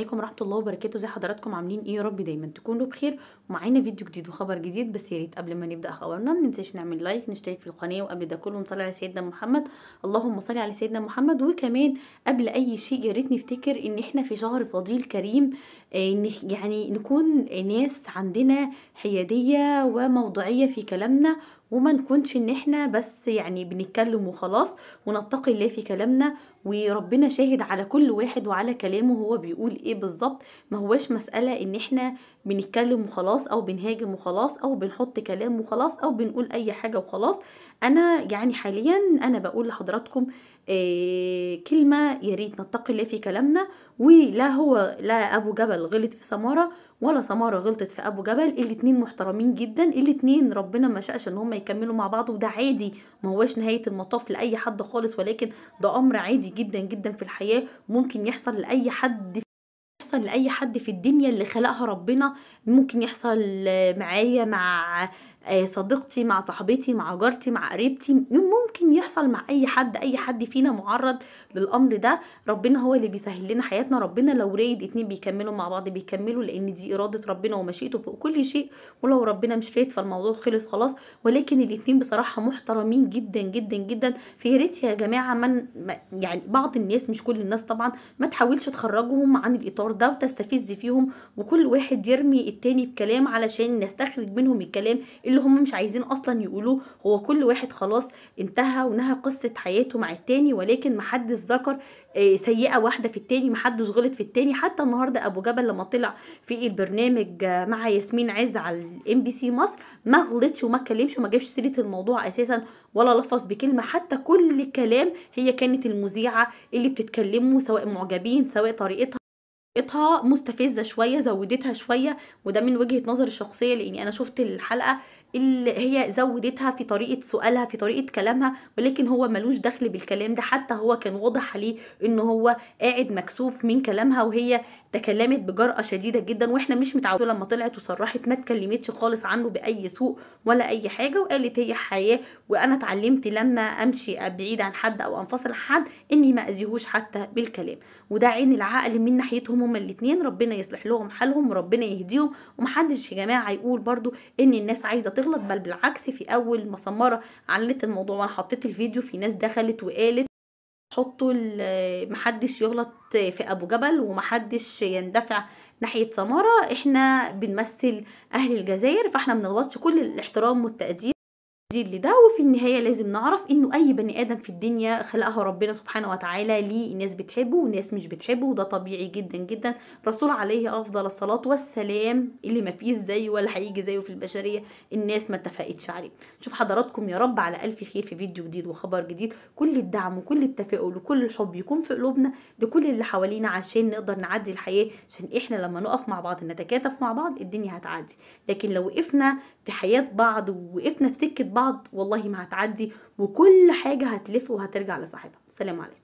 عليكم ورحمة الله وبركاته زي حضراتكم عاملين ايه يا رب دايما تكونوا بخير ومعانا فيديو جديد وخبر جديد بس يا ريت قبل ما نبدا خبرنا ما ننساش نعمل لايك نشترك في القناه وقبل ده كله نصلي على سيدنا محمد اللهم صل على سيدنا محمد وكمان قبل اي شيء يا ريت نفتكر ان احنا في شهر فضيل كريم آه، يعني نكون ناس عندنا حياديه وموضوعيه في كلامنا وما نكونش ان احنا بس يعني بنتكلم وخلاص ونتقي الله في كلامنا وربنا شاهد على كل واحد وعلى كلامه هو بيقول ايه بالظبط ما هوش مسألة ان احنا بنتكلم وخلاص او بنهاجم وخلاص او بنحط كلام وخلاص او بنقول اي حاجة وخلاص انا يعني حاليا انا بقول لحضراتكم إيه كلمة يا ريت نتقي الله في كلامنا ولا هو لا ابو جبل غلط في سمارة ولا سمارة غلطت في ابو جبل الاتنين محترمين جدا الاتنين ربنا ما شاءش ان هم يكملوا مع بعض وده عادي ما هوش نهايه المطاف لاي حد خالص ولكن ده امر عادي جدا جدا في الحياه ممكن يحصل لاي حد بتحصل لأي حد في الدنيا اللي خلقها ربنا ممكن يحصل معايا مع آه، صديقتي مع صاحبتي مع جارتي مع قريبتي ممكن يحصل مع اي حد اي حد فينا معرض للامر ده ربنا هو اللي بيسهل لنا حياتنا ربنا لو رايد اتنين بيكملوا مع بعض بيكملوا لان دي اراده ربنا ومشيئته فوق كل شيء ولو ربنا مش رايد فالموضوع خلص خلاص ولكن الاتنين بصراحه محترمين جدا جدا جدا في ريت يا جماعه من يعني بعض الناس مش كل الناس طبعا ما تحاولش تخرجهم عن الاطار ده بعضها وتستفز فيهم وكل واحد يرمي التاني بكلام علشان نستخرج منهم الكلام اللي هم مش عايزين اصلا يقولوه هو كل واحد خلاص انتهى ونهى قصه حياته مع التاني ولكن محدش ذكر آه، سيئه واحده في التاني محدش غلط في التاني حتى النهارده ابو جبل لما طلع في البرنامج آه، مع ياسمين عز على الام بي سي مصر ما غلطش وما اتكلمش وما جابش سيره الموضوع اساسا ولا لفظ بكلمه حتى كل كلام هي كانت المذيعه اللي بتتكلمه سواء معجبين سواء طريقتها طريقتها مستفزه شويه زودتها شويه وده من وجهه نظري الشخصيه لاني انا شفت الحلقه هي زودتها في طريقه سؤالها في طريقه كلامها ولكن هو ملوش دخل بالكلام ده حتى هو كان واضح عليه ان هو قاعد مكسوف من كلامها وهي تكلمت بجرأة شديدة جدا واحنا مش متعودين لما طلعت وصرحت ما اتكلمتش خالص عنه بأي سوء ولا أي حاجة وقالت هي حياة وأنا اتعلمت لما أمشي بعيد عن حد أو أنفصل عن حد إني ما أذيهوش حتى بالكلام وده عين العقل من ناحيتهم هما الاتنين ربنا يصلح لهم حالهم وربنا يهديهم ومحدش يا جماعة يقول برده إن الناس عايزة بتغلط بل بالعكس في اول ما سماره علنت الموضوع وانا حطيت الفيديو في ناس دخلت وقالت حطوا آه، محدش يغلط في ابو جبل ومحدش يندفع ناحيه سماره احنا بنمثل اهل الجزائر فاحنا بنغلطش كل الاحترام والتقدير نظير لده وفي النهايه لازم نعرف انه اي بني ادم في الدنيا خلقها ربنا سبحانه وتعالى ليه ناس بتحبه وناس مش بتحبه وده طبيعي جدا جدا رسول عليه افضل الصلاه والسلام اللي ما فيش زيه ولا هيجي زيه في البشريه الناس ما اتفقتش عليه نشوف حضراتكم يا رب على الف خير في فيديو جديد وخبر جديد كل الدعم وكل التفاؤل وكل الحب يكون في قلوبنا لكل اللي حوالينا عشان نقدر نعدي الحياه عشان احنا لما نقف مع بعض نتكاتف مع بعض الدنيا هتعدي لكن لو وقفنا في حياه بعض ووقفنا في سكه بعض بعض والله ما هتعدي وكل حاجة هتلف وهترجع لصاحبها السلام عليكم